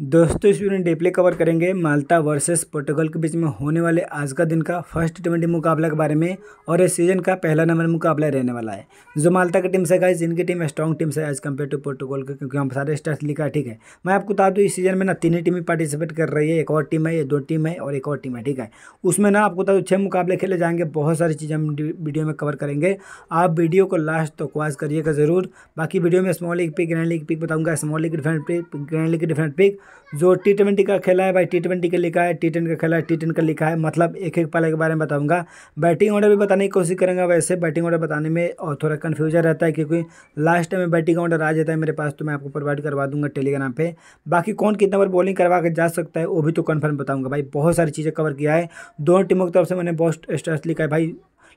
दोस्तों इस वीडियो में डेपले कवर करेंगे माल्टा वर्सेस पोर्टुगल के बीच में होने वाले आज का दिन का फर्स्ट ट्वेंटी मुकाबला के बारे में और इस सीजन का पहला नंबर मुकाबला रहने वाला है जो माल्टा की टीम से गाइज इनकी टीम स्ट्रॉन्ग टीम से एज कम्पेयर टू पोर्टुगल के क्योंकि हम सारे स्टार्स लिखा ठीक है मैं आपको बता दूँ इस सीजन में ना तीन ही टीमें पार्टिसिपेट कर रही है एक और टीम है ये दो टीम है और एक और टीम है ठीक है उसमें ना आपको बता दूँ छः मुकाबले खेले जाएंगे बहुत सारी चीज़ें हम वीडियो में कवर करेंगे आप वीडियो को लास्ट तो क्वाज करिएगा जरूर बाकी वीडियो में small league pick grand league pick बताऊँगा small league different pick grand league different pick जो टी ट्वेंटी का खेला है भाई टी ट्वेंटी का लिखा है टी टेन का खेला है टी टेन का लिखा है मतलब एक एक पाले के बारे में बताऊंगा बैटिंग ऑर्डर भी बताने की कोशिश करूंगा वैसे बैटिंग ऑर्डर बताने में और थोड़ा कन्फ्यूजन रहता है क्योंकि लास्ट टाइम में बैटिंग ऑर्डर आ जाता है मेरे पास तो मैं आपको प्रोवाइड करवा दूंगा टेलीग्राम पर बाकी कौन कितना बार बॉलिंग करवा के जा सकता है वो भी तो कन्फर्म बताऊँगा भाई बहुत सारी चीज़ें कवर किया है दोनों टीमों की तरफ से मैंने बहुत स्ट्रेस लिखा है भाई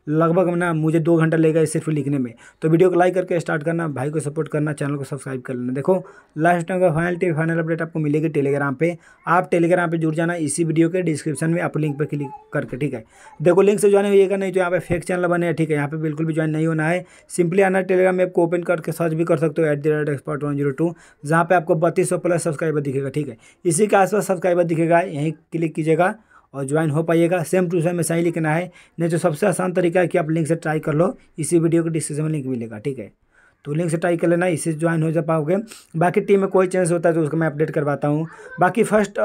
लगभग ना मुझे दो घंटा लेगा सिर्फ लिखने में तो वीडियो को लाइक करके स्टार्ट करना भाई को सपोर्ट करना चैनल को सब्सक्राइब कर लेना देखो लास्ट टाइम का फाइनल फाइनल अपडेट आपको मिलेगी टेलीग्राम पे आप टेलीग्राम पे जुड़ जाना इसी वीडियो के डिस्क्रिप्शन में आप लिंक पर क्लिक करके ठीक है देखो लिंक से ज्वाइन होगा नहीं तो यहाँ पर फेक चैनल बने ठीक है यहाँ पर बिल्कुल भी ज्वाइन नहीं होना है सिंपली आना टेलीग्राम ऐप को ओपन करके सर्च भी कर सकते हो at the rate expert one zero two जहाँ पर आपको बत्तीस सौ प्लस सब्सक्राइबर दिखेगा ठीक है इसी के आसपास सब्सक्राइबर दिखेगा यहीं क्लिक कीजिएगा और ज्वाइन हो पाइएगा सेम टू सेम ऐसा ही लिखना है नहीं तो सबसे आसान तरीका है कि आप लिंक से ट्राई कर लो इसी वीडियो के डिस्क्रिप्शन में लिंक मिलेगा ठीक है तो लिंक से ट्राई कर लेना इससे ज्वाइन हो जा पाओगे बाकी टीम में कोई चेंज होता है तो उसको मैं अपडेट करवाता हूँ बाकी फर्स्ट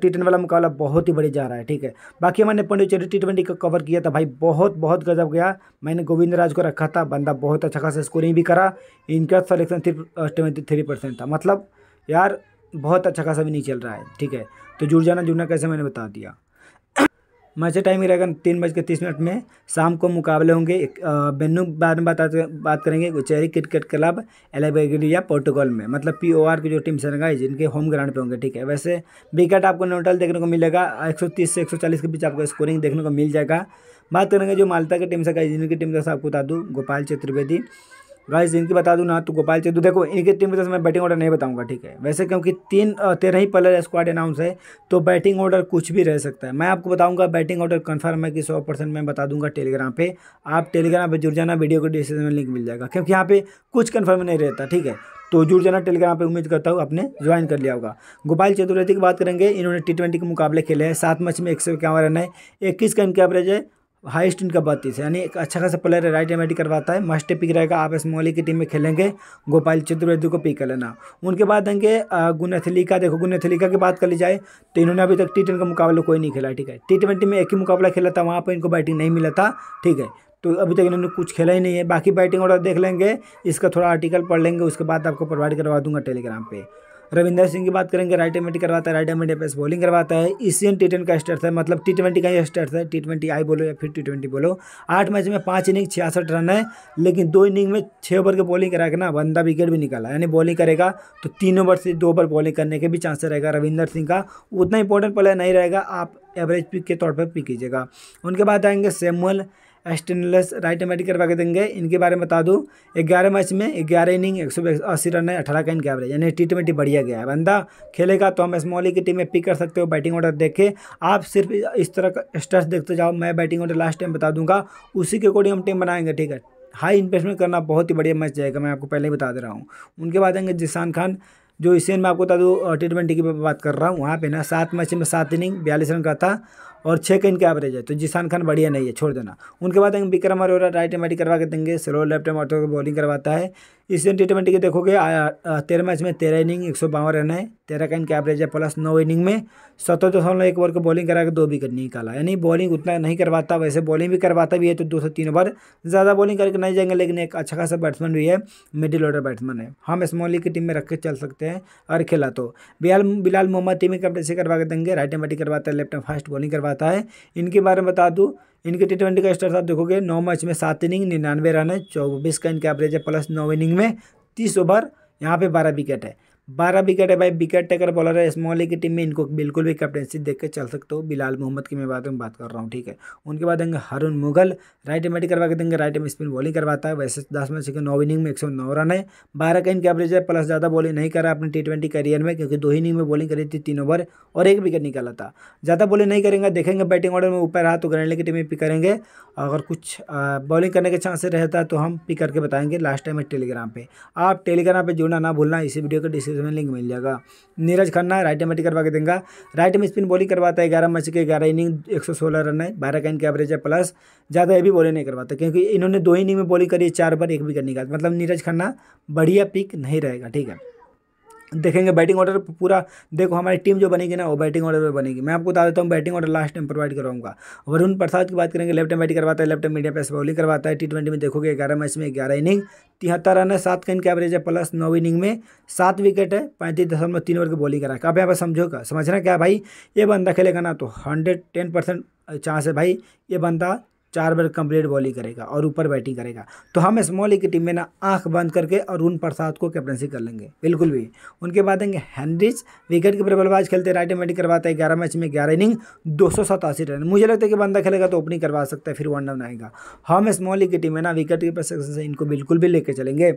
टी टेन वाला मुकाबला बहुत ही बड़ी जा रहा है ठीक है बाकी मैंने पंडिचेरी टी ट्वेंटी का कवर किया था भाई बहुत बहुत गजब गया मैंने गोविंद राज को रखा था बंदा बहुत अच्छा खासा स्कोरिंग भी करा इनका सलेक्शन ट्वेंटी थ्री परसेंट था मतलब यार बहुत अच्छा खासा भी नहीं चल रहा है ठीक है तो जुड़ जाना जुड़ना कैसे मैंने बता दिया मैच टाइम रहेगा तीन बज के तीस मिनट में शाम को मुकाबले होंगे बेनू बाद में बात बात करेंगे उचेरी क्रिकेट क्लब एलेबेगरिया पोर्टुगल में मतलब पी ओ आर की जो टीम से रहेगा जिनके होम ग्राउंड पे होंगे ठीक है वैसे विकेट आपको नोटल देखने को मिलेगा 130 से 140 के बीच आपको स्कोरिंग देखने को मिल जाएगा बात करेंगे जो मालता की टीम से जिनकी टीम से आपको बता दूँ गोपाल चतुर्वेदी गाइस इनकी बता दूँ ना तो गोपाल चेदू देखो इनकी टीम में मैं बैटिंग ऑर्डर नहीं बताऊंगा ठीक है वैसे क्योंकि तीन तेरह ही प्लेयर स्क्वाड अनाउंस है तो बैटिंग ऑर्डर कुछ भी रह सकता है मैं आपको बताऊंगा बैटिंग ऑर्डर कन्फर्म है कि सौ परसेंट मैं बता दूंगा टेलीग्राम पे आप टेलीग्राम पर जुड़ जाना वीडियो को डिस्क्रिप्शन में लिंक मिल जाएगा क्योंकि यहाँ पे कुछ कन्फर्म नहीं रहता ठीक है तो जुड़ जाना टेलीग्राम पे उम्मीद करता हूँ आपने ज्वाइन कर लिया होगा गोपाल चतुर्वेदी की बात करेंगे इन्होंने टी ट्वेंटी के मुकाबले खेले हैं सात मैच में एक सौ इक्यावन रन है इक्कीस का इनके एवरेज है हाइस्ट इनका बत्तीस है यानी एक अच्छा खासा प्लेयर है राइट एम करवाता है मस्ट पिक रहेगा आप इस मोली की टीम में खेलेंगे गोपाल चतुर्वेदी को पिक कर लेना उनके बाद आएंगे गुनेथलिका देखो गुनेथलिका की बात कर ली जाए तो इन्होंने अभी तक टी का मुकाबला कोई नहीं खेला ठीक है टी ट्वेंटी में एक ही मुकाबला खेला था वहाँ पर इनको बैटिंग नहीं मिला था ठीक है तो अभी तक इन्होंने कुछ खेला ही नहीं है बाकी बैटिंग ऑर्डर देख लेंगे इसका थोड़ा आर्टिकल पढ़ लेंगे उसके बाद आपको प्रोवाइड करवा दूंगा टेलीग्राम पर रविंदर सिंह की बात करेंगे राइट एम करवाता है राइट एम पे बॉलिंग करवाता है एशियन टी का स्टर्स है मतलब टी ट्वेंटी का ही स्टर्थ है टी ट्वेंटी आई बोलो या फिर टी ट्वेंटी बोलो आठ मैच में पाँच इनिंग छियासठ रन है लेकिन दो इनिंग में छः ओवर की बॉलिंग करा के ना बंदा विकेट भी निकाला यानी बॉलिंग करेगा तो तीन ओवर से दो ओवर बॉलिंग करने के भी चांसेस रहेगा रविंदर सिंह का उतना इंपॉर्टेंट प्लेयर नहीं रहेगा आप एवरेज पिक के तौर पर पिक कीजिएगा उनके बाद आएंगे सेमुअल स्टेनलेस राइट एमेटिक करवा के देंगे इनके बारे में बता दूँ ग्यारह मैच में ग्यारह इनिंग एक सौ अस्सी रन है अठारह का इनके एवरेज यानी टी ट्वेंटी बढ़िया गया है बंदा खेलेगा तो हम स्मॉली की टीम में पिक कर सकते हो बैटिंग ऑर्डर देख के आप सिर्फ इस तरह का स्टर्स देखते जाओ मैं बैटिंग ऑर्डर लास्ट टाइम बता दूंगा उसी के अकॉर्डिंग हम टीम बनाएंगे ठीक है हाई इन्वेस्टमेंट करना बहुत ही बढ़िया मैच जाएगा मैं आपको पहले ही बता दे रहा हूँ उनके बाद आएंगे जिसान खान जो इसे में आपको बता दूँ टी ट्वेंटी की बात कर रहा हूँ वहाँ पे ना सात मैच में सात इनिंग बयालीस रन का था और छः का इनका एवरेज है तो जिसान खान बढ़िया नहीं है छोड़ देना उनके बाद हम विक्रम अरोरा राइट एम करवा के देंगे स्लो लेफ्ट एम ऑटो बॉलिंग करवाता है इस टी ट्वेंटी के देखोगे तेरह मैच में तेरह इनिंग एक सौ बावन रन है तेरह का इनका एवरेज है प्लस नौ इनिंग में सत्तर दशमलव एक ओवर को बॉलिंग करा के दो विकेट निकाला यानी बॉलिंग उतना नहीं करवाता वैसे बॉलिंग भी करवाता भी है तो दो से तीन ओवर ज़्यादा बॉलिंग करके नहीं जाएंगे लेकिन एक अच्छा खासा बैट्समैन भी है मिडिल ऑर्डर बैट्समैन है हम स्मॉल लीग की टीम में रख के चल सकते हैं और खेला तो बिलाल बिलाल मोहम्मद टीम की कैप्टनसी करवा के देंगे राइट एम बैटिंग करवाता है लेफ्ट एम फास्ट बॉलिंग करवाता आता है इनके बारे में बता दूँ इनके टी ट्वेंटी का स्टार्ट आप देखोगे नौ मैच में सात इनिंग निन्यानवे रन है चौबीस का इनका एवरेज है प्लस नौ इनिंग में तीस ओवर यहाँ पे बारह विकेट है बारह विकेट है भाई विकेट टेकर बॉलर है स्मॉली की टीम में इनको बिल्कुल भी कैप्टनशिप देख के चल सकते हो बिलाल मोहम्मद की मैं बात में बात कर रहा हूँ ठीक है उनके बाद देंगे हरुण मुगल राइट एम करवा के देंगे राइट एम स्पिन बॉलिंग करवाता है वैसे दस मैच के नौ इनिंग में एक रन है बारह का इनके एवरेज है प्लस ज़्यादा बॉलिंग नहीं करा अपने टी ट्वेंटी करियर में क्योंकि दो इनिंग में बॉलिंग करी थी तीन ओवर और एक विकेट निकाला था ज़्यादा बॉलिंग नहीं करेंगे देखेंगे बैटिंग ऑर्डर में ऊपर रहा तो ग्रैंडली की टीम में पिक करेंगे अगर कुछ बॉलिंग करने के चांसेस रहता तो हम पिक करके बताएंगे लास्ट टाइम है टेलीग्राम पर आप टेलीग्राम पर जुड़ना ना भूलना इसी वीडियो के डिस्क्रिप डिस्क्रिप्शन लिंक मिल जाएगा नीरज खन्ना राइट में करवा के देंगे राइट में स्पिन बॉलिंग करवाता है ग्यारह मैच के ग्यारह इनिंग एक सौ सोलह रन है बारह का इनका एवरेज है प्लस ज़्यादा भी बॉलिंग नहीं करवाता क्योंकि इन्होंने दो इनिंग में बॉलिंग करी है चार बार एक विकेट निकाल मतलब नीरज खन्ना बढ़िया पिक नहीं रहेगा ठीक है देखेंगे बैटिंग ऑर्डर पूरा देखो हमारी टीम जो बनेगी ना वो बैटिंग ऑर्डर में बनेगी मैं आपको बता देता हूँ batting order last time provide करवाऊंगा वरुण प्रसाद की बात करेंगे लेफ्ट बैटिंग करवाता है left time medium pace bowling करवाता है टी ट्वेंटी में देखोगे ग्यारह मैच में ग्यारह इनिंग तिहत्तर रन है सात का इनका एवरेज है प्लस नौ इनिंग में सात विकेट है पैंतीस दशमलव तीन ओवर की बॉलिंग करा आप यहाँ पर समझोगा समझना क्या भाई ये बंदा खेलेगा ना तो हंड्रेड टेन परसेंट चांस है भाई ये बंदा चार बार कंप्लीट बॉलिंग करेगा और ऊपर बैटिंग करेगा तो हम स्मॉल की टीम में ना आंख बंद करके अरुण प्रसाद को कैप्टनसी कर लेंगे बिल्कुल भी उनके बाद आएंगे हैंनरिच विकेट कीपर बल्लेबाज खेलते राइट बैटिंग करवाते हैं ग्यारह मैच में ग्यारह इनिंग दो रन मुझे लगता है कि बंदा खेलेगा तो ओपनिंग करवा सकता है फिर वन डाउन आएगा हम स्मॉल की टीम में ना विकेट कीपर सक्सेस इनको बिल्कुल भी लेकर चलेंगे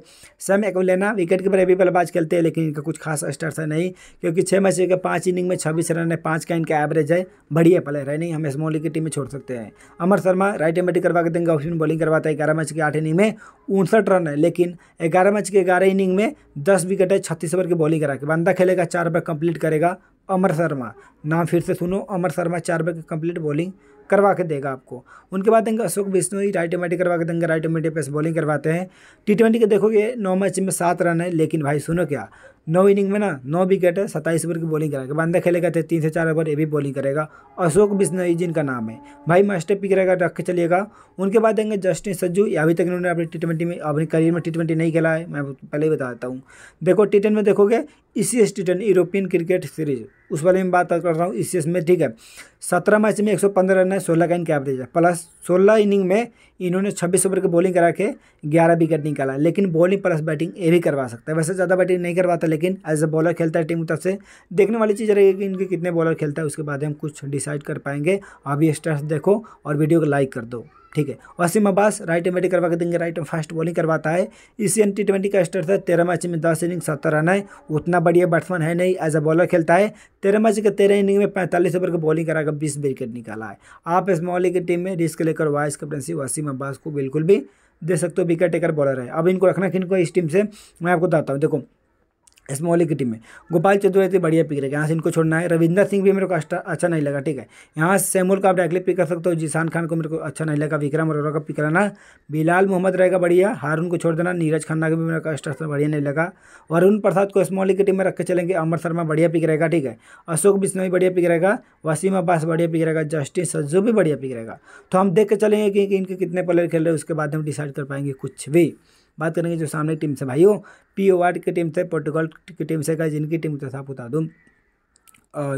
सैम लेना विकेट कीपर अभी बल्लेबाज खेलते हैं लेकिन इनका कुछ खास स्टार्स है नहीं क्योंकि छः मैच के पाँच इनिंग में छब्बीस रन है पाँच का इनका एवरेज है बढ़िया प्लेयर है नहीं हम स्मॉल की टीम में छोड़ सकते हैं Amar Sharma right arm batting करवा के देंगे ऑप्शन बॉलिंग करवाता है ग्यारह मैच के आठ इनिंग में उनसठ रन है लेकिन ग्यारह मैच के ग्यारह इनिंग में दस विकेट है छत्तीस ओवर की बॉलिंग करा के बंदा खेलेगा चार ओवर कंप्लीट करेगा अमर शर्मा नाम फिर से सुनो अमर शर्मा चार ओवर की कंप्लीट बॉलिंग करवा के देगा आपको उनके बाद देंगे अशोक बिश्नोई राइट एमेटी करवा के देंगे राइट एमेटी पे बॉलिंग करवाते हैं टी ट्वेंटी के देखोगे नौ मैच में सात रन है लेकिन भाई सुनो क्या नौ इनिंग में ना नौ विकेट है सत्ताईस ओवर की बॉलिंग करेगा बंदा खेलेगा थे तो तीन से चार ओवर ये भी बॉलिंग करेगा अशोक बिश्नोई जिनका नाम है भाई मास्टर पिक रहेगा रख के चलिएगा उनके बाद देंगे जस्टिन सज्जू या अभी तक इन्होंने अपने टी ट्वेंटी में अपने करियर में टी ट्वेंटी नहीं खेला है मैं पहले ही बताता हूँ देखो टी में देखोगे E C S T ten European cricket series उस बारे में बात कर रहा हूँ ई सी एस में ठीक है सत्रह मैच में एक सौ पंद्रह रन है सोलह का इनके एवरेज है प्लस सोलह इनिंग में इन्होंने छब्बीस ओवर की बॉलिंग करा के ग्यारह विकेट निकाला लेकिन बॉलिंग प्लस बैटिंग ये भी करवा सकता है वैसे ज़्यादा बैटिंग नहीं करवाता लेकिन एज अ बॉलर खेलता है टीम की तरफ से देखने वाली चीज़ रहेगी कि इनके कितने बॉलर खेलता है उसके बाद हम कुछ डिसाइड कर पाएंगे आप ये स्टार्स देखो और वीडियो को लाइक कर दो ठीक है Wasim Abbas right arm batting करवा के देंगे राइट एम फास्ट बॉलिंग करवाता है इसी एन टी ट्वेंटी का स्टार्ट है तेरह मैच में दस इनिंग सत्तर रन है उतना बढ़िया बैट्समैन है नहीं एज अ बॉलर खेलता है तेरह मैच के तेरह इनिंग में पैंतालीस ओवर की बॉलिंग कराकर बीस विकेट निकाला है आप इस मौली की टीम में रिस्क लेकर वाइस कैप्टनसी वसीम अब्बास को बिल्कुल भी दे सकते हो विकेट टेकर बॉलर है अब इनको रखना किनको इस टीम से मैं आपको बताता हूँ देखो टीम में गोपाल चतुर्थी तो बढ़िया पिक रहेगा यहाँ से इनको छोड़ना है रविंदर सिंह भी मेरे को अच्छा नहीं लगा ठीक है यहाँ सैमुल का आप डायरेक्टली पिक कर सकते हो जीशान खान को मेरे को अच्छा नहीं लगा विक्रम अरोरा का पिक कराना बिलाल मोहम्मद रहेगा बढ़िया हारून को छोड़ देना नीरज खन्ना का भी मेरे को अच्छा बढ़िया नहीं लगा वरुण प्रसाद को टीम में रख के चलेंगे अमर शर्मा बढ़िया पिक रहेगा ठीक है अशोक बिश्नोई बढ़िया पिक रहेगा वसीम अब्बास बढ़िया पिक रहेगा जस्टिस सज्जू भी बढ़िया पिक रहेगा तो हम देख के चलेंगे कि इनके कितने प्लेयर खेल रहे हैं उसके बाद हम डिसाइड कर पाएंगे कुछ भी बात करेंगे जो सामने टीम से भाई हो पी ओ वाट की टीम से पोर्टुगल की टीम से का जिनकी टीम तो साफ बता दूँ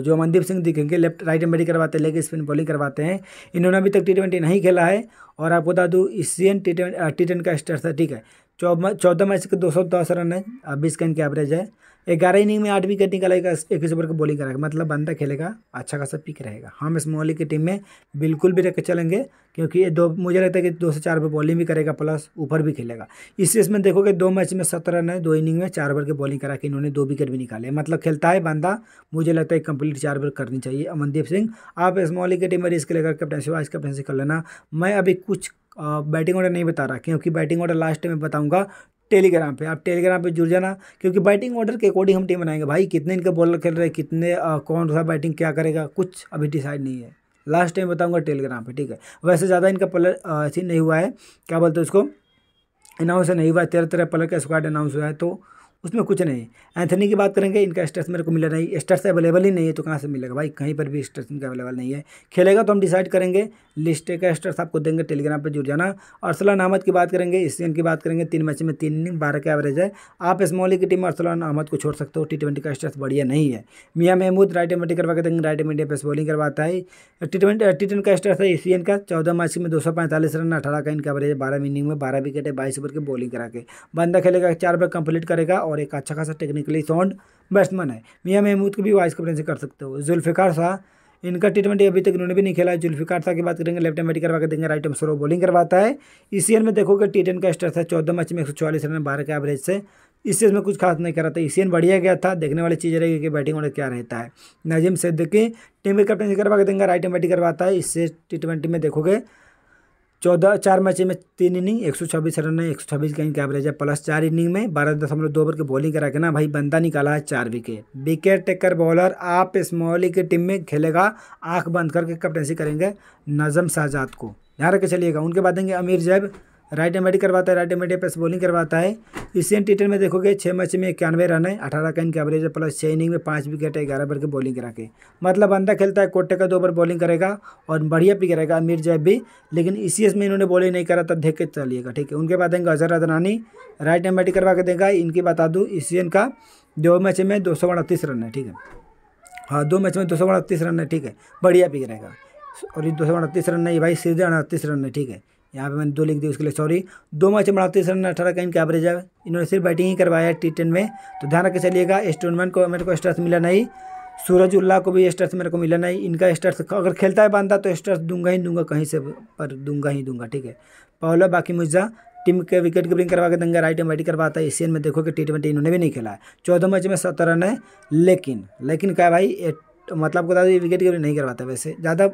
जो अमनदीप सिंह दिखेंगे लेफ्ट राइट बैटिंग करवाते हैं लेग स्पिन बॉलिंग करवाते हैं इन्होंने अभी तक टी ट्वेंटी नहीं खेला है और आपको बता दूँ Asian T twenty T ten का स्टार्ट था ठीक है चौदह मैच के दो सौ दस रन है अब इसका इनके एवरेज है ग्यारह इनिंग में आठ विकेट निकालेगा इक्कीस ओवर की बॉलिंग करेगा मतलब बंदा खेलेगा अच्छा खासा पिक रहेगा हम इस मोहल्ले की टीम में बिल्कुल भी रख चलेंगे क्योंकि ये दो मुझे लगता है कि दो से चार ओवर बॉलिंग भी करेगा प्लस ऊपर भी खेलेगा इसी इसमें देखोगे दो मैच में सत्रह रन है दो इनिंग में चार ओवर की बॉलिंग करा के इन्होंने दो विकेट भी निकाले मतलब खेलता है बंदा मुझे लगता है कंप्लीट चार ओवर करनी चाहिए अमनदीप सिंह आप इस मोहल्ले की टीम में रिस्क लेकर कैप्टनशिप वाइस कैप्टनशिप कर लेना मैं अभी कुछ बैटिंग ऑर्डर नहीं बता रहा क्योंकि बैटिंग ऑर्डर लास्ट में बताऊंगा टेलीग्राम पे आप टेलीग्राम पे जुड़ जाना क्योंकि बैटिंग ऑर्डर के अकॉर्डिंग हम टीम बनाएंगे भाई कितने इनके बॉलर खेल रहे हैं कितने आ, कौन सा बैटिंग क्या करेगा कुछ अभी डिसाइड नहीं है लास्ट टाइम बताऊंगा टेलीग्राम पे ठीक है वैसे ज़्यादा इनका पलर ऐसी नहीं हुआ है क्या बोलते हैं उसको अनाउंस नहीं हुआ है तेरह तेरह पलर का स्क्वाड अनाउंस हुआ है तो उसमें कुछ नहीं एंथनी की बात करेंगे इनका स्ट्रेस मेरे को मिला नहीं स्ट्रेस अवेलेबल तो ही नहीं है तो कहाँ से मिलेगा भाई कहीं पर भी स्ट्रेस इनका अवेलेबल नहीं है खेलेगा तो हम डिसाइड करेंगे लिस्ट का स्ट्रेस आपको देंगे टेलीग्राम पर जुड़ जाना अरसलान अहमद की बात करेंगे इस की बात करेंगे तीन मैच में तीन इनिंग बारह का एवरेज है आप स्मॉली की टीम अरसलान अहमद को छोड़ सकते हो टी ट्वेंटी का स्ट्रेस बढ़िया नहीं है मियाँ महमूद राइट एम करवा के देंगे right arm India pace bowling करवाता है टी ट्वेंटी टी टेन का स्ट्रेस है एशियन का चौदह मैच में दो सौ पैंतालीस रन अठारह का इनका एवरेज है बारह इनिंग में बारह विकेट है बाईस ओवर की बॉलिंग करा के बंदा खेलेगा चार ओवर कंप्लीट करेगा और एक अच्छा खासा टेक्निकली साउंड बैट्समैन है मियाँ महमूद को भी वाइस कप्टन से कर सकते हो जुल्फ़िकार शाह इनका टी ट्वेंटी अभी तक इन्होंने भी नहीं खेला है जुल्फ़िकार शाह की बात करेंगे लेफ्ट एंड बैटिंग करवा के देंगे राइट हैंड स्लो बॉलिंग करवाता है इसी एन में देखोगे टी टेन का स्टर था चौदह मैच में एक सौ चौवालीस रन बारह के एवरेज से इस चीज़ में कुछ खास नहीं कर रहा था एन बढ़िया गया था देखने वाली चीज़ रहेगी कि बैटिंग ऑर्डर क्या रहता है नजीम सिद्दीकी टीम के कैप्टन करवा के देंगे राइट एंड बैटिंग करवाता है इससे टी ट्वेंटी में देखोगे चौदह चार मैच में तीन इनिंग एक सौ छब्बीस रन है एक सौ छब्बीस का इनका एवरेज है प्लस चार इनिंग में बारह दशमलव दो ओवर की बॉलिंग करा के ना भाई बंदा निकाला है चार विकेट विकेट टेकर बॉलर आप स्मॉली की टीम में खेलेगा आंख बंद करके कैप्टनसी करेंगे नजम शाहजाद को ध्यान रखे चलिएगा उनके बाद देंगे अमीर जैब राइट बैटिंग करवाता है राइट एमएडी प्लस बॉलिंग करवाता है इसियन टी में देखोगे छः मैच में इक्यानवे रन है अठारह का इनके एवरेज है प्लस छः इनिंग में पाँच विकेट है ग्यारह ओवर के बॉलिंग करा के मतलब अंदा खेलता है कोटे का दो ओवर बॉलिंग करेगा और बढ़िया भी करेगा अमीर जैब भी लेकिन ई में इन्होंने बॉलिंग नहीं करा तब देख के चलिएगा ठीक है उनके बाद आएंगे अजहर अदनानी राइट बैटिंग करवा के देगा इनकी बता दूँ एन का दो मैच में दो रन है ठीक है हाँ दो मैच में दो रन है ठीक है बढ़िया भी करेगा और ये दो रन नहीं भाई सीधे अड़तीस रन है ठीक है यहाँ पे मैंने दो लिख दी उसके लिए सॉरी दो मैच बनाते सर अठारह का इनका एवरेज है इन्होंने सिर्फ बैटिंग ही करवाया है टी टेन में तो ध्यान रखे चलिएगा इस टूर्नामेंट को मेरे को स्टर्स मिला नहीं सूरज उल्लाह को भी स्टर्स मेरे को मिला नहीं इनका स्टर्स अगर खेलता है बांधा तो स्टर्स दूंगा ही दूंगा कहीं से पर दूंगा ही दूंगा ठीक है पहला बाकी मुझा टीम के विकेट कीपिंग करवा के दंगा राइट एम बैटिंग करवाता है एशियन में देखो कि टी ट्वेंटी इन्होंने भी नहीं खेला है चौदह मैच में सत्तर रन है लेकिन लेकिन क्या भाई मतलब बता दो विकेट कीपिंग नहीं करवाता वैसे ज़्यादा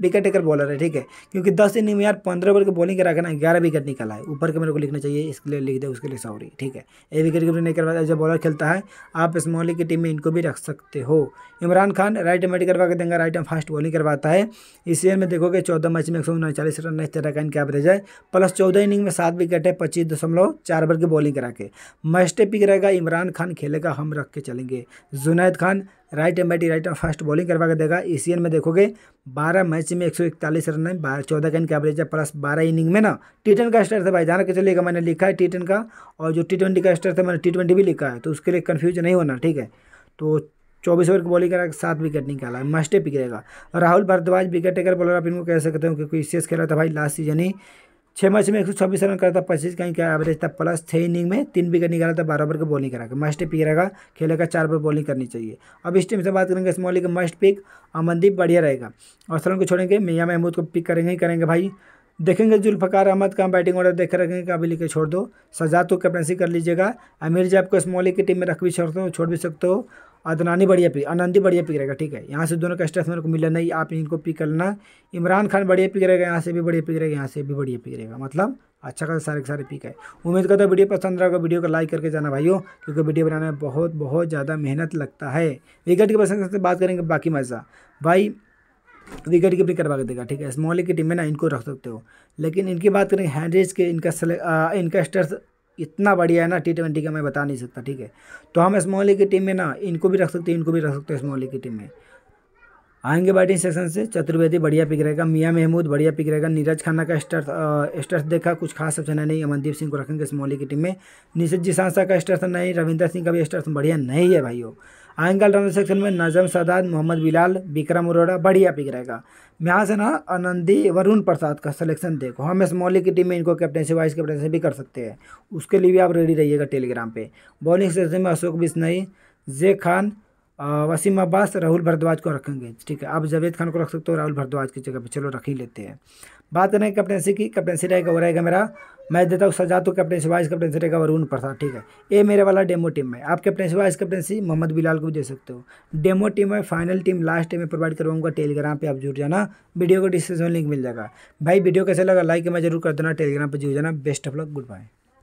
विकेट टेकर बॉलर है ठीक है क्योंकि दस इनिंग में यार पंद्रह ओवर की बॉलिंग करा के ना ग्यारह विकेट निकाला है ऊपर के मेरे को लिखना चाहिए इसके लिए लिख दे उसके लिए सॉरी ठीक है ए विकेट कीपर नहीं करवाता जब बॉलर खेलता है आप स्मॉली की टीम में इनको भी रख सकते हो इमरान खान राइट बैटिंग करवा के देंगे राइट फास्ट बॉलिंग करवाता है इस ईयर में देखोगे चौदह मैच में एक सौ उनचालीस रन नहीं तेरह का इनका एवरेज है प्लस चौदह इनिंग में सात विकेट है पच्चीस दशमलव चार ओवर की बॉलिंग करा के मस्टे पिक रहेगा इमरान खान खेलेगा हम रख के चलेंगे जुनैद खान राइट एम बैटी राइट फास्ट बॉलिंग करवा के देगा एशियन में देखोगे बारह मैच में एक सौ इकतालीस रन है बारह चौदह का इनका एवरेज है प्लस बारह इनिंग में ना टी का स्टार था भाई जान के चलेगा मैंने लिखा है टी टेन का और जो टी ट्वेंटी का स्टार था मैंने टी ट्वेंटी भी लिखा है तो उसके लिए कन्फ्यूज नहीं होना ठीक है तो चौबीस ओवर की बॉलिंग करा सात विकेट निकाला है मस्टे पिक रहेगा Rahul Bharadwaj wicket taker bowler आप इनको कह सकते हो क्योंकि सीएस खेला था भाई लास्ट सीजन ही छः मैच में एक सौ छब्बीस रन करा था पच्चीस का इनका एवरेज था प्लस छः इनिंग में तीन विकेट निकाला था बारह ओवर के बॉलिंग करा के मस्ट पिक रहेगा खेलेगा चार ओवर बॉलिंग करनी चाहिए अब इस टीम से बात करेंगे स्मॉली का मस्ट पिक अमनदीप बढ़िया रहेगा और सलन को छोड़ेंगे मियाँ महमूद को पिक करेंगे ही करेंगे भाई देखेंगे जुल्फ़कार अहमद का बैटिंग ऑर्डर देख रखेंगे अभी लिखे छोड़ दो सजा तो कैप्टनसी कर लीजिएगा अमीर जी आपको स्मॉली की टीम में रख भी छोड़ दो छोड़ भी सकते हो अदनानी बढ़िया पिक आनंदी बढ़िया पिक रहेगा ठीक है यहाँ से दोनों का मेरे को मिला नहीं आप इनको पिक करना इमरान खान बढ़िया पिक रहेगा यहाँ से भी बढ़िया पिक रहेगा यहाँ से भी बढ़िया पिक रहेगा मतलब अच्छा खासा सारे के सारे पिक है उम्मीद करता है वीडियो पसंद रहेगा वीडियो को लाइक करके जाना भाइयों क्योंकि वीडियो बनाने में बहुत बहुत ज़्यादा मेहनत लगता है विकेट की पसंद से बात करेंगे बाकी मज़ा भाई विकेट कीपिंग करवा के देगा ठीक है स्मॉल की टीम में ना इनको रख सकते हो लेकिन इनकी बात करें हैंड्रेज के इनका आ, इनका स्टर्स इतना बढ़िया है ना टी ट्वेंटी का मैं बता नहीं सकता ठीक है तो हम स्मॉल लीग की टीम में ना इनको भी रख सकते हैं इनको भी रख सकते हैं स्मॉल लीग की टीम में आएंगे बैटिंग सेक्शन से चतुर्वेदी बढ़िया पिक रहेगा मियाँ महमूद बढ़िया पिक रहेगा नीरज खाना का स्टार्स स्टर्स देखा कुछ खास ऑप्शन है नहीं अमनदीप सिंह को रखेंगे स्मॉली की टीम में निषद जी सांसा का स्टार्स नहीं रविंदर सिंह का भी स्टार्स बढ़िया नहीं है भाइयों आइंगल रन सेक्शन में नजम सदाद मोहम्मद बिलाल विक्रम अरोड़ा बढ़िया पिक रहेगा यहाँ से ना आनंदी वरुण प्रसाद का सिलेक्शन देखो हम एस मौलिक की टीम में इनको कैप्टनशिप वाइस कैप्टनशिप भी कर सकते हैं उसके लिए भी आप रेडी रहिएगा टेलीग्राम पर बॉलिंग सेक्शन में अशोक बिश्नई जे खान वसीम अब्बास राहुल भरद्वाज को रखेंगे ठीक है आप जावेद खान को रख सकते हो राहुल भरद्वाज की जगह पर चलो रख ही लेते हैं बात करें कैप्टनसी की कैप्टनसी रहेगा वो रहेगा मेरा मैं देता हूँ सजा तो कैप्टनसी वाइस कैप्टनसी रहेगा वरुण प्रसाद ठीक है ये मेरे वाला डेमो टीम है आप captaincy vice captaincy Mohammad Bilal को दे सकते हो डेमो टीम है फाइनल टीम लास्ट टीम में प्रोवाइड करवाऊंगा टेलीग्राम पर आप जुड़ जाना वीडियो को डिस्क्रिप्शन लिंक मिल जाएगा भाई वीडियो कैसे लगा लाइक मैं जरूर कर देना टेलीग्राम पर जुड़ जाना best of luck good bye